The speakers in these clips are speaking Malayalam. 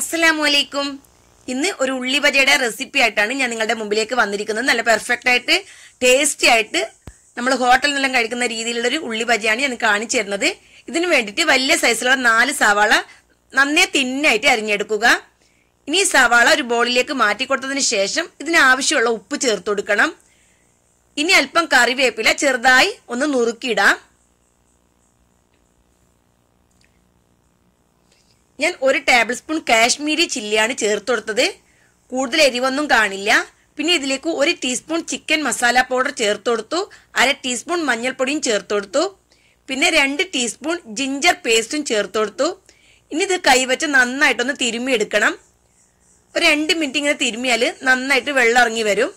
അസ്സലാമലൈക്കും ഇന്ന് ഒരു ഉള്ളി റെസിപ്പി ആയിട്ടാണ് ഞാൻ നിങ്ങളുടെ മുമ്പിലേക്ക് വന്നിരിക്കുന്നത് നല്ല പെർഫെക്റ്റ് ആയിട്ട് ടേസ്റ്റി ആയിട്ട് നമ്മൾ ഹോട്ടലിൽ നിന്നെല്ലാം കഴിക്കുന്ന രീതിയിലുള്ള ഒരു ഉള്ളി ബജയാണ് ഞാൻ കാണിച്ചു തരുന്നത് ഇതിനു വേണ്ടിയിട്ട് വലിയ സൈസിലുള്ള നാല് സവാള നന്നേ തിന്നായിട്ട് അരിഞ്ഞെടുക്കുക ഇനി ഈ സവാള ഒരു ബോളിലേക്ക് മാറ്റി കൊടുത്തതിന് ശേഷം ഇതിനാവശ്യമുള്ള ഉപ്പ് ചേർത്ത് കൊടുക്കണം ഇനി അല്പം കറിവേപ്പില ചെറുതായി ഒന്ന് നുറുക്കിയിടാം ഞാൻ ഒരു ടേബിൾ സ്പൂൺ കാശ്മീരി ചില്ലിയാണ് ചേർത്ത് കൊടുത്തത് കൂടുതൽ എരിവൊന്നും കാണില്ല പിന്നെ ഇതിലേക്ക് ഒരു ടീസ്പൂൺ ചിക്കൻ മസാല പൗഡർ ചേർത്ത് കൊടുത്തു അര ടീസ്പൂൺ മഞ്ഞൾപ്പൊടിയും ചേർത്ത് കൊടുത്തു പിന്നെ രണ്ട് ടീസ്പൂൺ ജിഞ്ചർ പേസ്റ്റും ചേർത്ത് കൊടുത്തു ഇനി ഇത് കൈവച്ച് നന്നായിട്ടൊന്ന് തിരുമ്മി എടുക്കണം ഒരു രണ്ട് മിനിറ്റ് ഇങ്ങനെ തിരുമ്മിയാൽ നന്നായിട്ട് വെള്ളം ഇറങ്ങി വരും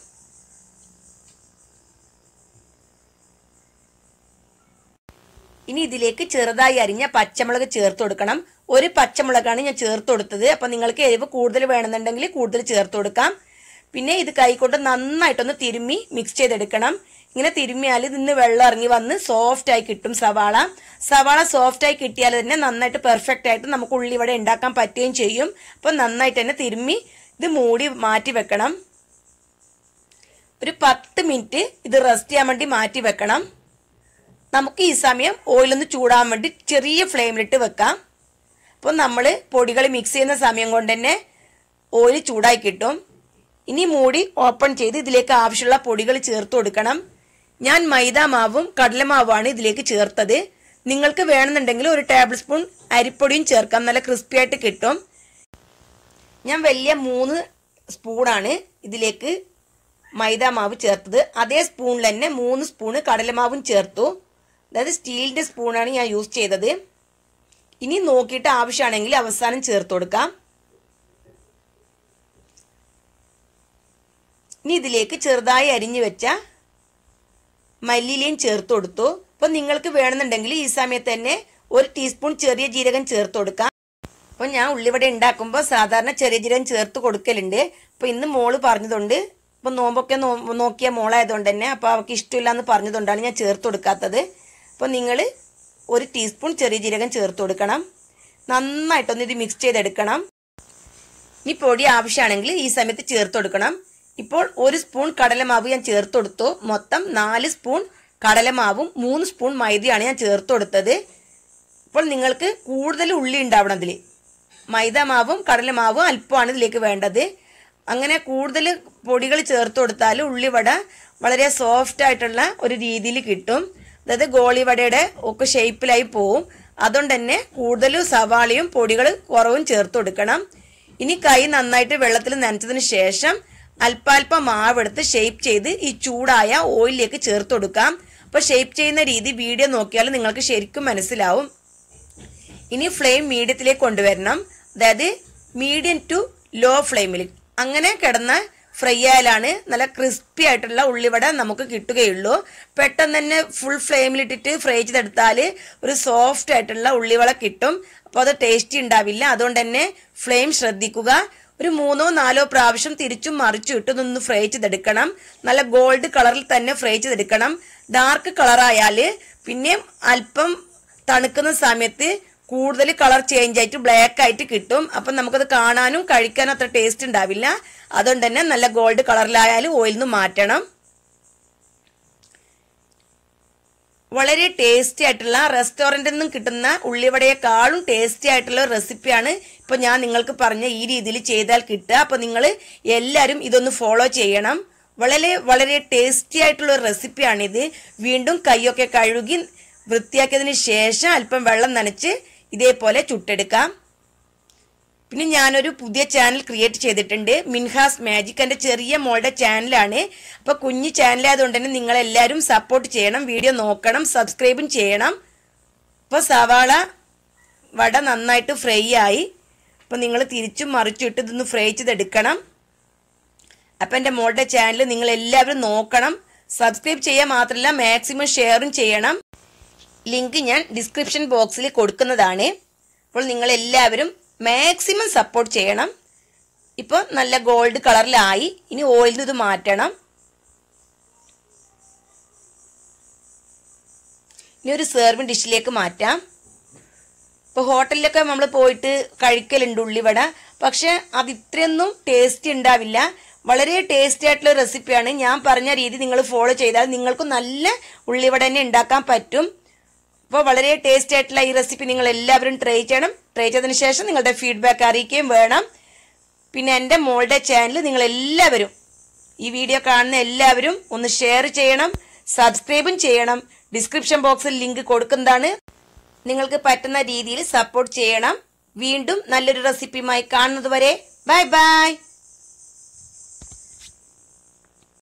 ഇനി ഇതിലേക്ക് ചെറുതായി അരിഞ്ഞ പച്ചമുളക് ചേർത്ത് കൊടുക്കണം ഒരു പച്ചമുളകാണ് ഞാൻ ചേർത്ത് കൊടുത്തത് അപ്പം നിങ്ങൾക്ക് എരിവ് കൂടുതൽ വേണമെന്നുണ്ടെങ്കിൽ കൂടുതൽ ചേർത്ത് കൊടുക്കാം പിന്നെ ഇത് കൈക്കൊണ്ട് നന്നായിട്ടൊന്ന് തിരുമ്മി മിക്സ് ചെയ്തെടുക്കണം ഇങ്ങനെ തിരുമ്മിയാൽ ഇന്ന് വെള്ളം ഇറങ്ങി വന്ന് സോഫ്റ്റായി കിട്ടും സവാള സവാള സോഫ്റ്റായി കിട്ടിയാൽ തന്നെ നന്നായിട്ട് പെർഫെക്റ്റ് ആയിട്ട് നമുക്ക് ഉള്ളി ഇവിടെ ഉണ്ടാക്കാൻ പറ്റുകയും ചെയ്യും അപ്പോൾ നന്നായിട്ട് തന്നെ തിരുമ്മി ഇത് മൂടി മാറ്റി വെക്കണം ഒരു പത്ത് മിനിറ്റ് ഇത് റെസ്റ്റ് ചെയ്യാൻ വേണ്ടി മാറ്റി വെക്കണം നമുക്ക് ഈ സമയം ഓയിലൊന്ന് ചൂടാൻ വേണ്ടി ചെറിയ ഫ്ലെയിമിലിട്ട് വെക്കാം അപ്പോൾ നമ്മൾ പൊടികൾ മിക്സ് ചെയ്യുന്ന സമയം കൊണ്ട് തന്നെ ഓയിൽ ചൂടായി കിട്ടും ഇനി മൂടി ഓപ്പൺ ചെയ്ത് ഇതിലേക്ക് ആവശ്യമുള്ള പൊടികൾ ചേർത്ത് കൊടുക്കണം ഞാൻ മൈദ മാവും കടലമാവുമാണ് ഇതിലേക്ക് ചേർത്തത് നിങ്ങൾക്ക് വേണമെന്നുണ്ടെങ്കിൽ ഒരു ടേബിൾ സ്പൂൺ അരിപ്പൊടിയും ചേർക്കാം നല്ല ക്രിസ്പി ആയിട്ട് കിട്ടും ഞാൻ വലിയ മൂന്ന് സ്പൂണാണ് ഇതിലേക്ക് മൈദ മാവ് ചേർത്തത് അതേ സ്പൂണിൽ തന്നെ മൂന്ന് സ്പൂണ് കടലമാവും ചേർത്തു അതായത് സ്റ്റീലിൻ്റെ സ്പൂണാണ് ഞാൻ യൂസ് ചെയ്തത് ഇനി നോക്കിയിട്ട് ആവശ്യമാണെങ്കിൽ അവസാനം ചേർത്ത് കൊടുക്കാം ഇനി ഇതിലേക്ക് ചെറുതായി അരിഞ്ഞു വെച്ച മല്ലിയിലയും ചേർത്ത് കൊടുത്തു അപ്പം നിങ്ങൾക്ക് വേണമെന്നുണ്ടെങ്കിൽ ഈ സമയത്ത് തന്നെ ഒരു ടീസ്പൂൺ ചെറിയ ജീരകം ചേർത്ത് കൊടുക്കാം അപ്പം ഞാൻ ഉള്ളിവട ഉണ്ടാക്കുമ്പോൾ സാധാരണ ചെറിയ ജീരകം ചേർത്ത് കൊടുക്കലുണ്ട് അപ്പം ഇന്ന് മോള് പറഞ്ഞതുകൊണ്ട് ഇപ്പം നോമ്പൊക്കെ നോക്കിയ മോളായതുകൊണ്ട് തന്നെ അപ്പോൾ അവൾക്ക് ഇഷ്ടമില്ല എന്ന് പറഞ്ഞതുകൊണ്ടാണ് ഞാൻ ചേർത്ത് കൊടുക്കാത്തത് അപ്പോൾ നിങ്ങൾ ഒരു ടീസ്പൂൺ ചെറിയ ജീരകം ചേർത്ത് കൊടുക്കണം നന്നായിട്ടൊന്ന് ഇത് മിക്സ് ചെയ്തെടുക്കണം ഇനി പൊടി ആവശ്യമാണെങ്കിൽ ഈ സമയത്ത് ചേർത്ത് കൊടുക്കണം ഇപ്പോൾ ഒരു സ്പൂൺ കടലമാവ് ഞാൻ ചേർത്ത് കൊടുത്തു മൊത്തം നാല് സ്പൂൺ കടലമാവും മൂന്ന് സ്പൂൺ മൈദയാണ് ഞാൻ ചേർത്ത് കൊടുത്തത് ഇപ്പോൾ നിങ്ങൾക്ക് കൂടുതൽ ഉള്ളി ഉണ്ടാവണം അതിൽ മൈദ മാവും കടലമാവും അല്പമാണ് ഇതിലേക്ക് വേണ്ടത് അങ്ങനെ കൂടുതൽ പൊടികൾ ചേർത്ത് കൊടുത്താൽ ഉള്ളിവട വളരെ സോഫ്റ്റ് ആയിട്ടുള്ള ഒരു രീതിയിൽ കിട്ടും അതായത് ഗോളിവടയുടെ ഒക്കെ ഷേപ്പിലായി പോവും അതുകൊണ്ട് തന്നെ കൂടുതൽ സവാളയും പൊടികൾ കുറവും ചേർത്ത് കൊടുക്കണം ഇനി കൈ നന്നായിട്ട് വെള്ളത്തിൽ നനച്ചതിന് ശേഷം അല്പാൽപ്പം മാവെടുത്ത് ഷേപ്പ് ചെയ്ത് ഈ ചൂടായ ഓയിലിലേക്ക് ചേർത്ത് കൊടുക്കാം അപ്പോൾ ഷേപ്പ് ചെയ്യുന്ന രീതി വീഡിയോ നോക്കിയാൽ നിങ്ങൾക്ക് ശരിക്കും മനസ്സിലാവും ഇനി ഫ്ലെയിം മീഡിയത്തിലേക്ക് കൊണ്ടുവരണം അതായത് മീഡിയം ടു ലോ ഫ്ലെയിമിൽ അങ്ങനെ കിടന്ന ഫ്രൈ ആയാലാണ് നല്ല ക്രിസ്പി ആയിട്ടുള്ള ഉള്ളിവട നമുക്ക് കിട്ടുകയുള്ളൂ പെട്ടെന്ന് തന്നെ ഫുൾ ഫ്ലെയിമിലിട്ടിട്ട് ഫ്രൈ ചെയ്തെടുത്താൽ ഒരു സോഫ്റ്റ് ആയിട്ടുള്ള ഉള്ളിവള കിട്ടും അപ്പോൾ അത് ടേസ്റ്റി ഉണ്ടാവില്ല അതുകൊണ്ട് തന്നെ ഫ്ലെയിം ശ്രദ്ധിക്കുക ഒരു മൂന്നോ നാലോ പ്രാവശ്യം തിരിച്ചും മറിച്ചും ഇട്ടതൊന്ന് ഫ്രൈ ചെയ്തെടുക്കണം നല്ല ഗോൾഡ് കളറിൽ തന്നെ ഫ്രൈ ചെയ്തെടുക്കണം ഡാർക്ക് കളറായാൽ പിന്നെ അല്പം തണുക്കുന്ന സമയത്ത് കൂടുതൽ കളർ ചേഞ്ച് ആയിട്ട് ബ്ലാക്ക് ആയിട്ട് കിട്ടും അപ്പം നമുക്കത് കാണാനും കഴിക്കാനും അത്ര ടേസ്റ്റ് ഉണ്ടാവില്ല അതുകൊണ്ട് തന്നെ നല്ല ഗോൾഡ് കളറിലായാലും ഓയിൽ നിന്ന് മാറ്റണം വളരെ ടേസ്റ്റി ആയിട്ടുള്ള റെസ്റ്റോറൻറ്റിൽ നിന്നും കിട്ടുന്ന ഉള്ളിവടയെക്കാളും ടേസ്റ്റി ആയിട്ടുള്ള റെസിപ്പിയാണ് ഇപ്പൊ ഞാൻ നിങ്ങൾക്ക് പറഞ്ഞ ഈ രീതിയിൽ ചെയ്താൽ കിട്ടുക അപ്പോൾ നിങ്ങൾ എല്ലാവരും ഇതൊന്ന് ഫോളോ ചെയ്യണം വളരെ വളരെ ടേസ്റ്റി ആയിട്ടുള്ള റെസിപ്പിയാണിത് വീണ്ടും കൈയൊക്കെ കഴുകി വൃത്തിയാക്കിയതിന് ശേഷം അല്പം വെള്ളം നനച്ച് ഇതേപോലെ ചുട്ടെടുക്കാം പിന്നെ ഞാനൊരു പുതിയ ചാനൽ ക്രിയേറ്റ് ചെയ്തിട്ടുണ്ട് മിൻഹാസ് മാജിക് എൻ്റെ ചെറിയ മോളുടെ ചാനലാണ് അപ്പോൾ കുഞ്ഞു ചാനലായതുകൊണ്ട് തന്നെ നിങ്ങളെല്ലാവരും സപ്പോർട്ട് ചെയ്യണം വീഡിയോ നോക്കണം സബ്സ്ക്രൈബും ചെയ്യണം അപ്പോൾ സവാള വട നന്നായിട്ട് ഫ്രൈ ആയി അപ്പോൾ നിങ്ങൾ തിരിച്ചും മറിച്ചിട്ട് ഇതൊന്ന് ഫ്രൈ ചെയ്തെടുക്കണം അപ്പോൾ എൻ്റെ മോളുടെ ചാനൽ നിങ്ങളെല്ലാവരും നോക്കണം സബ്സ്ക്രൈബ് ചെയ്യാൻ മാത്രമല്ല മാക്സിമം ഷെയറും ചെയ്യണം ലിങ്ക് ഞാൻ ഡിസ്ക്രിപ്ഷൻ ബോക്സിൽ കൊടുക്കുന്നതാണ് അപ്പോൾ നിങ്ങൾ എല്ലാവരും മാക്സിമം സപ്പോർട്ട് ചെയ്യണം ഇപ്പോൾ നല്ല ഗോൾഡ് കളറിലായി ഇനി ഓയിലിന് ഇത് മാറ്റണം ഇനി ഒരു സെർവിങ് ഡിഷിലേക്ക് മാറ്റാം ഇപ്പോൾ ഹോട്ടലിലൊക്കെ നമ്മൾ പോയിട്ട് കഴിക്കലുണ്ട് ഉള്ളിവട പക്ഷെ അത് ഇത്രയൊന്നും ടേസ്റ്റ് ഉണ്ടാവില്ല വളരെ ടേസ്റ്റി ആയിട്ടുള്ള റെസിപ്പിയാണ് ഞാൻ പറഞ്ഞ രീതി നിങ്ങൾ ഫോളോ ചെയ്താൽ നിങ്ങൾക്കും നല്ല ഉള്ളിവട തന്നെ ഉണ്ടാക്കാൻ പറ്റും അപ്പോൾ വളരെ ടേസ്റ്റ് ആയിട്ടുള്ള ഈ റെസിപ്പി നിങ്ങൾ എല്ലാവരും ട്രൈ ചെയ്യണം ട്രൈ ചെയ്തതിന് ശേഷം നിങ്ങളുടെ ഫീഡ്ബാക്ക് അറിയിക്കുകയും വേണം പിന്നെ എൻ്റെ മോളുടെ ചാനൽ നിങ്ങൾ എല്ലാവരും ഈ വീഡിയോ കാണുന്ന എല്ലാവരും ഒന്ന് ഷെയർ ചെയ്യണം സബ്സ്ക്രൈബും ചെയ്യണം ഡിസ്ക്രിപ്ഷൻ ബോക്സിൽ ലിങ്ക് കൊടുക്കുന്നതാണ് നിങ്ങൾക്ക് പറ്റുന്ന രീതിയിൽ സപ്പോർട്ട് ചെയ്യണം വീണ്ടും നല്ലൊരു റെസിപ്പിയുമായി കാണുന്നതുവരെ ബൈ ബൈ